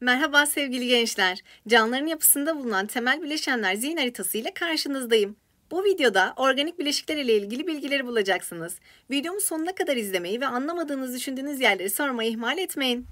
Merhaba sevgili gençler. Canlıların yapısında bulunan temel bileşenler zihin haritası ile karşınızdayım. Bu videoda organik bileşikler ile ilgili bilgileri bulacaksınız. Videomu sonuna kadar izlemeyi ve anlamadığınız düşündüğünüz yerleri sormayı ihmal etmeyin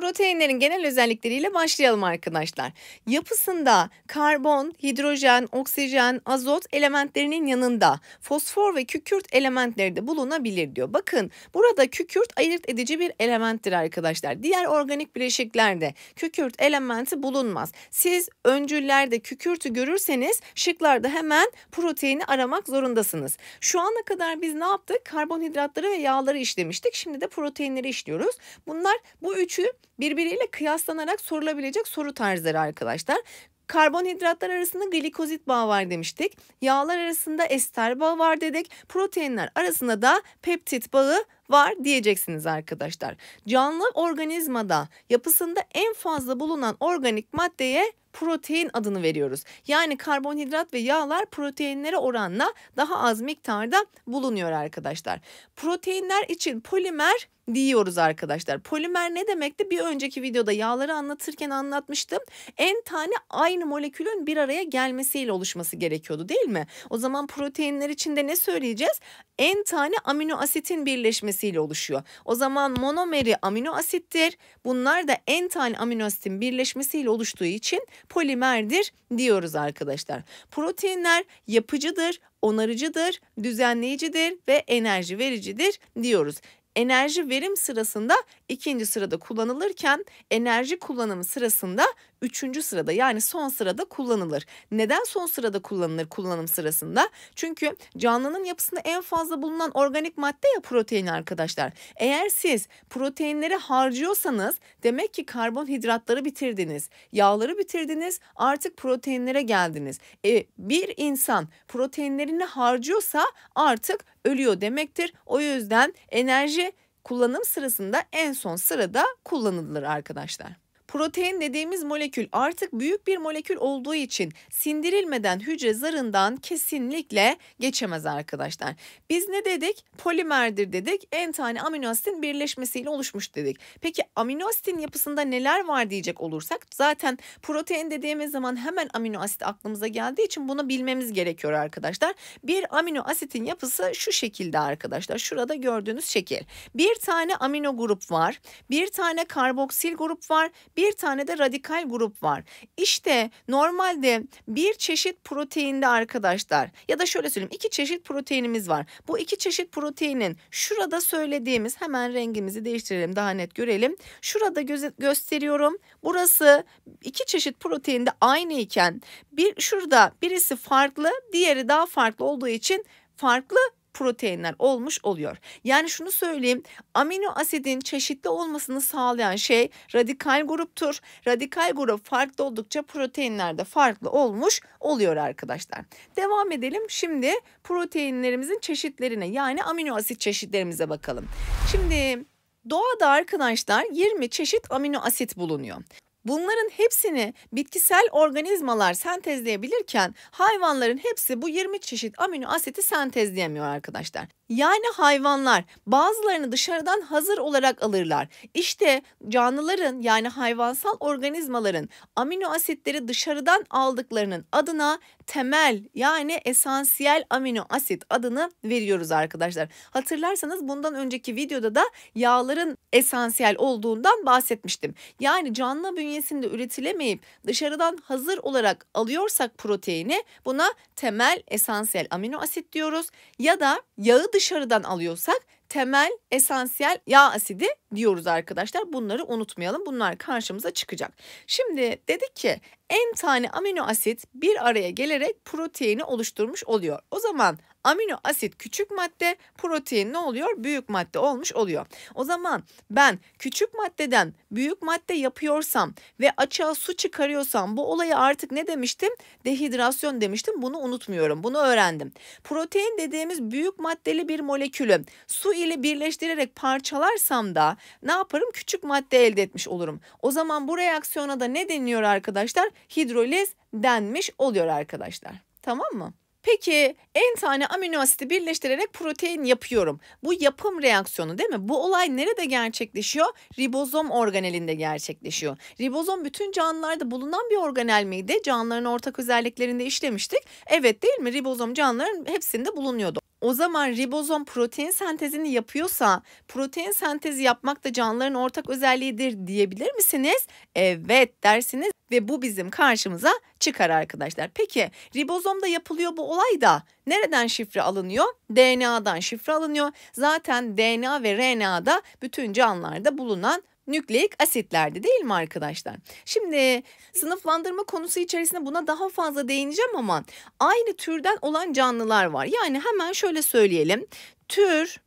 proteinlerin genel özellikleriyle başlayalım arkadaşlar. Yapısında karbon, hidrojen, oksijen, azot elementlerinin yanında fosfor ve kükürt elementleri de bulunabilir diyor. Bakın burada kükürt ayırt edici bir elementtir arkadaşlar. Diğer organik bileşiklerde kükürt elementi bulunmaz. Siz öncüllerde kükürtü görürseniz şıklarda hemen proteini aramak zorundasınız. Şu ana kadar biz ne yaptık? Karbonhidratları ve yağları işlemiştik. Şimdi de proteinleri işliyoruz. Bunlar bu üçü birbiriyle kıyaslanarak sorulabilecek soru tarzları arkadaşlar. Karbonhidratlar arasında glikozit bağı var demiştik. Yağlar arasında ester bağı var dedik. Proteinler arasında da peptit bağı var diyeceksiniz arkadaşlar. Canlı organizmada yapısında en fazla bulunan organik maddeye protein adını veriyoruz. Yani karbonhidrat ve yağlar proteinlere oranla daha az miktarda bulunuyor arkadaşlar. Proteinler için polimer diyoruz arkadaşlar. Polimer ne demekti? Bir önceki videoda yağları anlatırken anlatmıştım. En tane aynı molekülün bir araya gelmesiyle oluşması gerekiyordu değil mi? O zaman proteinler içinde ne söyleyeceğiz? En tane amino asitin birleşmesiyle oluşuyor. O zaman monomeri amino asittir. Bunlar da en tane amino asitin birleşmesiyle oluştuğu için polimerdir diyoruz arkadaşlar. Proteinler yapıcıdır, onarıcıdır, düzenleyicidir ve enerji vericidir diyoruz enerji verim sırasında ikinci sırada kullanılırken enerji kullanımı sırasında üçüncü sırada yani son sırada kullanılır. Neden son sırada kullanılır kullanım sırasında? Çünkü canlının yapısında en fazla bulunan organik madde ya protein arkadaşlar. Eğer siz proteinleri harcıyorsanız demek ki karbonhidratları bitirdiniz, yağları bitirdiniz, artık proteinlere geldiniz. E, bir insan proteinlerini harcıyorsa artık ölüyor demektir. O yüzden enerji kullanım sırasında en son sırada kullanılır arkadaşlar. Protein dediğimiz molekül artık büyük bir molekül olduğu için sindirilmeden hücre zarından kesinlikle geçemez arkadaşlar. Biz ne dedik? Polimerdir dedik. En tane amino asitin birleşmesiyle oluşmuş dedik. Peki amino asitin yapısında neler var diyecek olursak zaten protein dediğimiz zaman hemen amino asit aklımıza geldiği için bunu bilmemiz gerekiyor arkadaşlar. Bir amino asitin yapısı şu şekilde arkadaşlar. Şurada gördüğünüz şekil. Bir tane amino grup var. Bir tane karboksil grup var. Bir bir tane de radikal grup var. İşte normalde bir çeşit proteinde arkadaşlar ya da şöyle söyleyeyim iki çeşit proteinimiz var. Bu iki çeşit proteinin şurada söylediğimiz hemen rengimizi değiştirelim daha net görelim. Şurada göz gösteriyorum. Burası iki çeşit proteinde aynı iken bir şurada birisi farklı diğeri daha farklı olduğu için farklı proteinler olmuş oluyor. Yani şunu söyleyeyim amino asidin çeşitli olmasını sağlayan şey radikal gruptur. Radikal grup farklı oldukça proteinler de farklı olmuş oluyor arkadaşlar. Devam edelim şimdi proteinlerimizin çeşitlerine yani amino asit çeşitlerimize bakalım. Şimdi Doğada arkadaşlar 20 çeşit amino asit bulunuyor. Bunların hepsini bitkisel organizmalar sentezleyebilirken hayvanların hepsi bu 20 çeşit amino asiti sentezleyemiyor arkadaşlar. Yani hayvanlar bazılarını dışarıdan hazır olarak alırlar. İşte canlıların yani hayvansal organizmaların amino asitleri dışarıdan aldıklarının adına temel yani esansiyel amino asit adını veriyoruz arkadaşlar. Hatırlarsanız bundan önceki videoda da yağların esansiyel olduğundan bahsetmiştim. Yani canlı bünyesinde üretilemeyip dışarıdan hazır olarak alıyorsak proteini buna temel esansiyel amino asit diyoruz. Ya da yağı dışarıdan alıyorsak temel esansiyel yağ asidi diyoruz arkadaşlar. Bunları unutmayalım. Bunlar karşımıza çıkacak. Şimdi dedik ki M tane amino asit bir araya gelerek proteini oluşturmuş oluyor. O zaman amino asit küçük madde, protein ne oluyor? Büyük madde olmuş oluyor. O zaman ben küçük maddeden büyük madde yapıyorsam ve açığa su çıkarıyorsam bu olayı artık ne demiştim? Dehidrasyon demiştim. Bunu unutmuyorum. Bunu öğrendim. Protein dediğimiz büyük maddeli bir molekülü su ile birleştirerek parçalarsam da ne yaparım? Küçük madde elde etmiş olurum. O zaman bu reaksiyona da ne deniyor arkadaşlar? hidroliz denmiş oluyor arkadaşlar. Tamam mı? Peki en tane amino asiti birleştirerek protein yapıyorum. Bu yapım reaksiyonu değil mi? Bu olay nerede gerçekleşiyor? Ribozom organelinde gerçekleşiyor. Ribozom bütün canlılarda bulunan bir organel miydi? Canlıların ortak özelliklerinde işlemiştik. Evet değil mi? Ribozom canlıların hepsinde bulunuyordu. O zaman ribozom protein sentezini yapıyorsa protein sentezi yapmak da canlıların ortak özelliğidir diyebilir misiniz? Evet dersiniz ve bu bizim karşımıza çıkar arkadaşlar. Peki ribozomda yapılıyor bu olay da nereden şifre alınıyor? DNA'dan şifre alınıyor. Zaten DNA ve RNA'da bütün canlılarda bulunan nükleik asitlerdi değil mi arkadaşlar? Şimdi sınıflandırma konusu içerisinde buna daha fazla değineceğim ama aynı türden olan canlılar var. Yani hemen şöyle söyleyelim. Tür,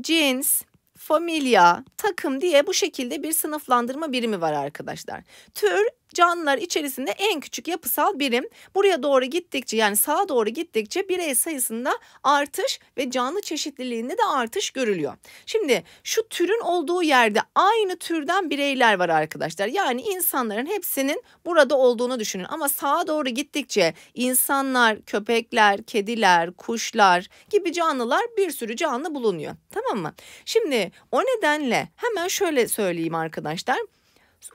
cins, familya, takım diye bu şekilde bir sınıflandırma birimi var arkadaşlar. Tür canlılar içerisinde en küçük yapısal birim. Buraya doğru gittikçe yani sağa doğru gittikçe birey sayısında artış ve canlı çeşitliliğinde de artış görülüyor. Şimdi şu türün olduğu yerde aynı türden bireyler var arkadaşlar. Yani insanların hepsinin burada olduğunu düşünün ama sağa doğru gittikçe insanlar, köpekler, kediler, kuşlar gibi canlılar bir sürü canlı bulunuyor. Tamam mı? Şimdi o nedenle hemen şöyle söyleyeyim arkadaşlar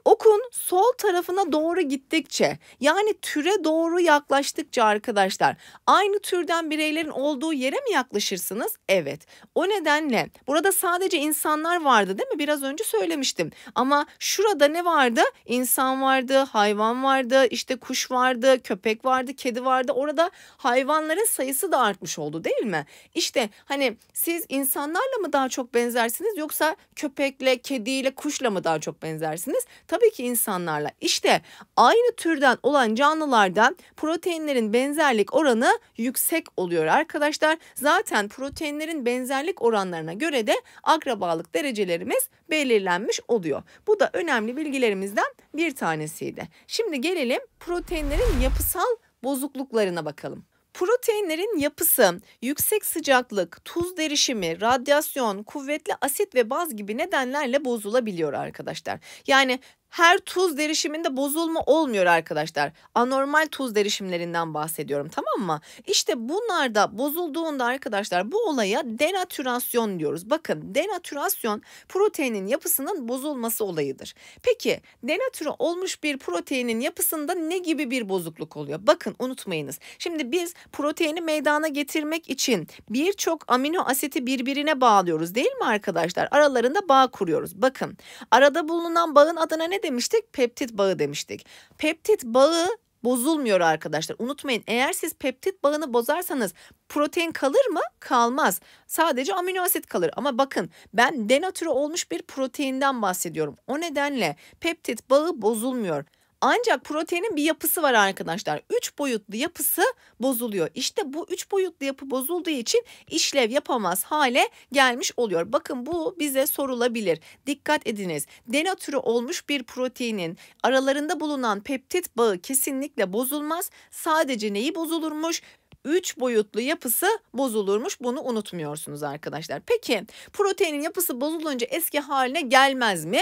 okun sol tarafına doğru gittikçe yani türe doğru yaklaştıkça arkadaşlar aynı türden bireylerin olduğu yere mi yaklaşırsınız? Evet. O nedenle burada sadece insanlar vardı değil mi? Biraz önce söylemiştim. Ama şurada ne vardı? İnsan vardı, hayvan vardı, işte kuş vardı, köpek vardı, kedi vardı. Orada hayvanların sayısı da artmış oldu değil mi? İşte hani siz insanlarla mı daha çok benzersiniz yoksa köpekle, kediyle, kuşla mı daha çok benzersiniz? Tabii ki insanlarla. İşte aynı türden olan canlılardan proteinlerin benzerlik oranı yüksek oluyor arkadaşlar. Zaten proteinlerin benzerlik oranlarına göre de akrabalık derecelerimiz belirlenmiş oluyor. Bu da önemli bilgilerimizden bir tanesiydi. Şimdi gelelim proteinlerin yapısal bozukluklarına bakalım. Proteinlerin yapısı, yüksek sıcaklık, tuz derişimi, radyasyon, kuvvetli asit ve baz gibi nedenlerle bozulabiliyor arkadaşlar. Yani her tuz derişiminde bozulma olmuyor arkadaşlar. Anormal tuz derişimlerinden bahsediyorum tamam mı? İşte bunlarda bozulduğunda arkadaşlar bu olaya denatürasyon diyoruz. Bakın denatürasyon proteinin yapısının bozulması olayıdır. Peki denatüre olmuş bir proteinin yapısında ne gibi bir bozukluk oluyor? Bakın unutmayınız. Şimdi biz proteini meydana getirmek için birçok amino asiti birbirine bağlıyoruz değil mi arkadaşlar? Aralarında bağ kuruyoruz. Bakın arada bulunan bağın adına ne demiştik? Peptit bağı demiştik. Peptit bağı bozulmuyor arkadaşlar. Unutmayın eğer siz peptit bağını bozarsanız protein kalır mı? Kalmaz. Sadece amino asit kalır. Ama bakın ben denatüre olmuş bir proteinden bahsediyorum. O nedenle peptit bağı bozulmuyor. Ancak proteinin bir yapısı var arkadaşlar. Üç boyutlu yapısı bozuluyor. İşte bu üç boyutlu yapı bozulduğu için işlev yapamaz hale gelmiş oluyor. Bakın bu bize sorulabilir. Dikkat ediniz. Denatürü olmuş bir proteinin aralarında bulunan peptit bağı kesinlikle bozulmaz. Sadece neyi bozulurmuş? 3 boyutlu yapısı bozulurmuş. Bunu unutmuyorsunuz arkadaşlar. Peki proteinin yapısı bozulunca eski haline gelmez mi?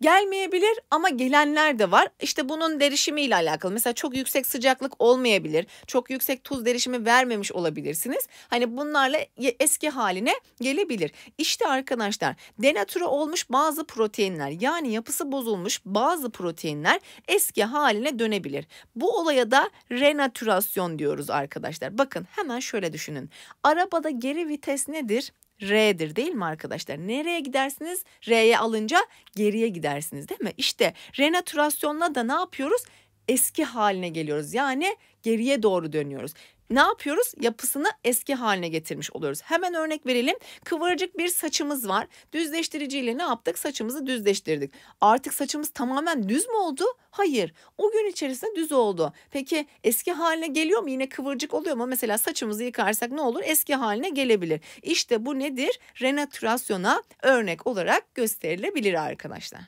gelmeyebilir ama gelenler de var. İşte bunun derişimiyle alakalı. Mesela çok yüksek sıcaklık olmayabilir. Çok yüksek tuz derişimi vermemiş olabilirsiniz. Hani bunlarla eski haline gelebilir. İşte arkadaşlar denatüre olmuş bazı proteinler yani yapısı bozulmuş bazı proteinler eski haline dönebilir. Bu olaya da renatürasyon diyoruz arkadaşlar. Bakın hemen şöyle düşünün. Arabada geri vites nedir? R'dir değil mi arkadaşlar? Nereye gidersiniz? R'ye alınca geriye gidersiniz değil mi? İşte renatürasyonla da ne yapıyoruz? Eski haline geliyoruz. Yani geriye doğru dönüyoruz ne yapıyoruz? Yapısını eski haline getirmiş oluyoruz. Hemen örnek verelim. Kıvırcık bir saçımız var. Düzleştiriciyle ne yaptık? Saçımızı düzleştirdik. Artık saçımız tamamen düz mü oldu? Hayır. O gün içerisinde düz oldu. Peki eski haline geliyor mu? Yine kıvırcık oluyor mu? Mesela saçımızı yıkarsak ne olur? Eski haline gelebilir. İşte bu nedir? Renatürasyona örnek olarak gösterilebilir arkadaşlar.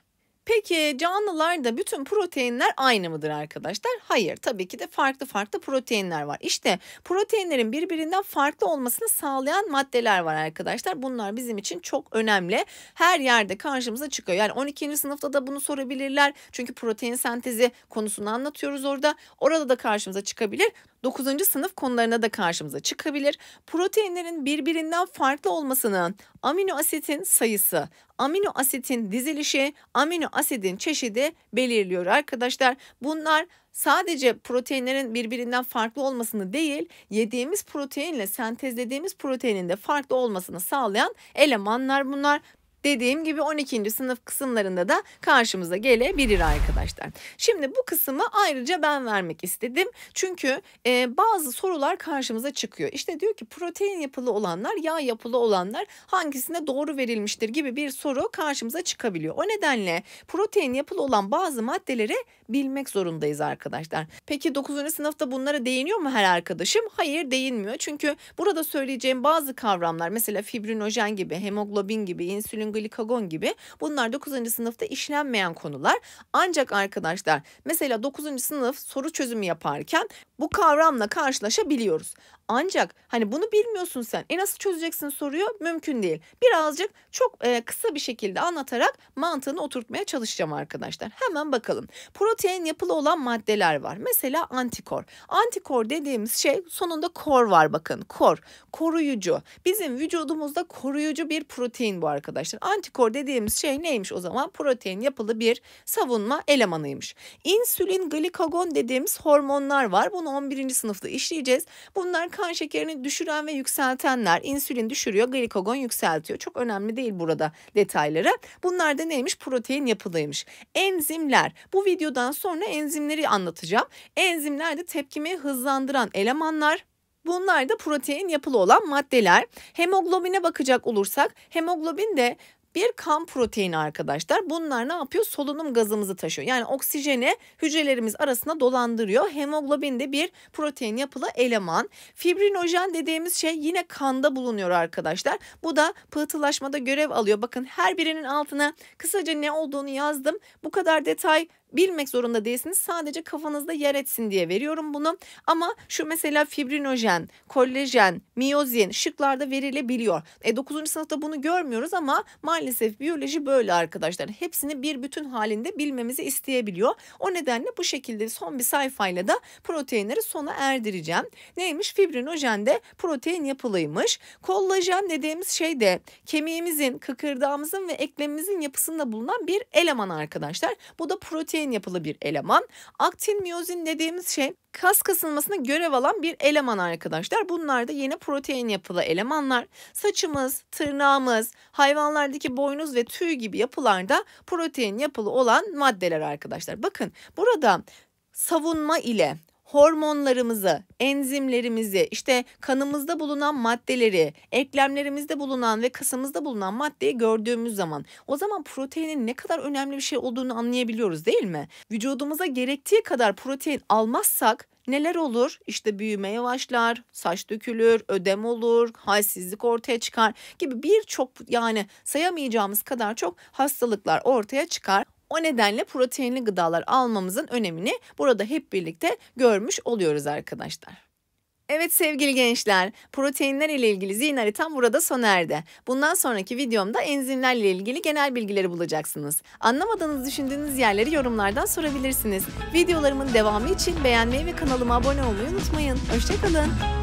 Peki canlılarda bütün proteinler aynı mıdır arkadaşlar? Hayır tabii ki de farklı farklı proteinler var. İşte proteinlerin birbirinden farklı olmasını sağlayan maddeler var arkadaşlar. Bunlar bizim için çok önemli. Her yerde karşımıza çıkıyor. Yani 12. sınıfta da bunu sorabilirler. Çünkü protein sentezi konusunu anlatıyoruz orada. Orada da karşımıza çıkabilir. 9. sınıf konularına da karşımıza çıkabilir. Proteinlerin birbirinden farklı olmasının amino asitin sayısı, amino asitin dizilişi, amino asidin çeşidi belirliyor arkadaşlar. Bunlar sadece proteinlerin birbirinden farklı olmasını değil, yediğimiz proteinle sentezlediğimiz proteinin de farklı olmasını sağlayan elemanlar bunlar. Dediğim gibi 12. sınıf kısımlarında da karşımıza gelebilir arkadaşlar. Şimdi bu kısmı ayrıca ben vermek istedim. Çünkü e, bazı sorular karşımıza çıkıyor. İşte diyor ki protein yapılı olanlar, yağ yapılı olanlar hangisine doğru verilmiştir gibi bir soru karşımıza çıkabiliyor. O nedenle protein yapılı olan bazı maddeleri bilmek zorundayız arkadaşlar. Peki 9. sınıfta bunlara değiniyor mu her arkadaşım? Hayır değinmiyor. Çünkü burada söyleyeceğim bazı kavramlar mesela fibrinojen gibi, hemoglobin gibi, insülin glikoz, glikagon gibi bunlar 9. sınıfta işlenmeyen konular. Ancak arkadaşlar mesela 9. sınıf soru çözümü yaparken bu kavramla karşılaşabiliyoruz. Ancak hani bunu bilmiyorsun sen. E nasıl çözeceksin soruyu? Mümkün değil. Birazcık çok e, kısa bir şekilde anlatarak mantığını oturtmaya çalışacağım arkadaşlar. Hemen bakalım. Protein yapılı olan maddeler var. Mesela antikor. Antikor dediğimiz şey sonunda kor var bakın. Kor. Koruyucu. Bizim vücudumuzda koruyucu bir protein bu arkadaşlar. Antikor dediğimiz şey neymiş o zaman? Protein yapılı bir savunma elemanıymış. İnsülin, glikagon dediğimiz hormonlar var. Bunu 11. sınıfta işleyeceğiz. Bunlar kan şekerini düşüren ve yükseltenler. İnsülin düşürüyor, glikagon yükseltiyor. Çok önemli değil burada detayları. Bunlar da neymiş? Protein yapılıymış. Enzimler. Bu videodan sonra enzimleri anlatacağım. Enzimler de tepkimi hızlandıran elemanlar Bunlar da protein yapılı olan maddeler. Hemoglobine bakacak olursak hemoglobin de bir kan proteini arkadaşlar. Bunlar ne yapıyor? Solunum gazımızı taşıyor. Yani oksijeni hücrelerimiz arasında dolandırıyor. Hemoglobin de bir protein yapılı eleman. Fibrinojen dediğimiz şey yine kanda bulunuyor arkadaşlar. Bu da pıhtılaşmada görev alıyor. Bakın her birinin altına kısaca ne olduğunu yazdım. Bu kadar detay bilmek zorunda değilsiniz. Sadece kafanızda yer etsin diye veriyorum bunu. Ama şu mesela fibrinojen, kollajen, miyozin şıklarda verilebiliyor. E, 9. sınıfta bunu görmüyoruz ama maalesef biyoloji böyle arkadaşlar. Hepsini bir bütün halinde bilmemizi isteyebiliyor. O nedenle bu şekilde son bir sayfayla da proteinleri sona erdireceğim. Neymiş? Fibrinojen de protein yapılıymış. Kollajen dediğimiz şey de kemiğimizin, kıkırdağımızın ve eklemimizin yapısında bulunan bir eleman arkadaşlar. Bu da protein protein yapılı bir eleman. Aktin miyozin dediğimiz şey kas kasılmasına görev alan bir eleman arkadaşlar. Bunlar da yine protein yapılı elemanlar. Saçımız, tırnağımız, hayvanlardaki boynuz ve tüy gibi yapılarda protein yapılı olan maddeler arkadaşlar. Bakın burada savunma ile hormonlarımızı, enzimlerimizi, işte kanımızda bulunan maddeleri, eklemlerimizde bulunan ve kasımızda bulunan maddeyi gördüğümüz zaman o zaman proteinin ne kadar önemli bir şey olduğunu anlayabiliyoruz değil mi? Vücudumuza gerektiği kadar protein almazsak neler olur? İşte büyüme yavaşlar, saç dökülür, ödem olur, halsizlik ortaya çıkar gibi birçok yani sayamayacağımız kadar çok hastalıklar ortaya çıkar. O nedenle proteinli gıdalar almamızın önemini burada hep birlikte görmüş oluyoruz arkadaşlar. Evet sevgili gençler, proteinler ile ilgili zihin haritam burada sona erdi. Bundan sonraki videomda enzimler ile ilgili genel bilgileri bulacaksınız. Anlamadığınız düşündüğünüz yerleri yorumlardan sorabilirsiniz. Videolarımın devamı için beğenmeyi ve kanalıma abone olmayı unutmayın. Hoşçakalın.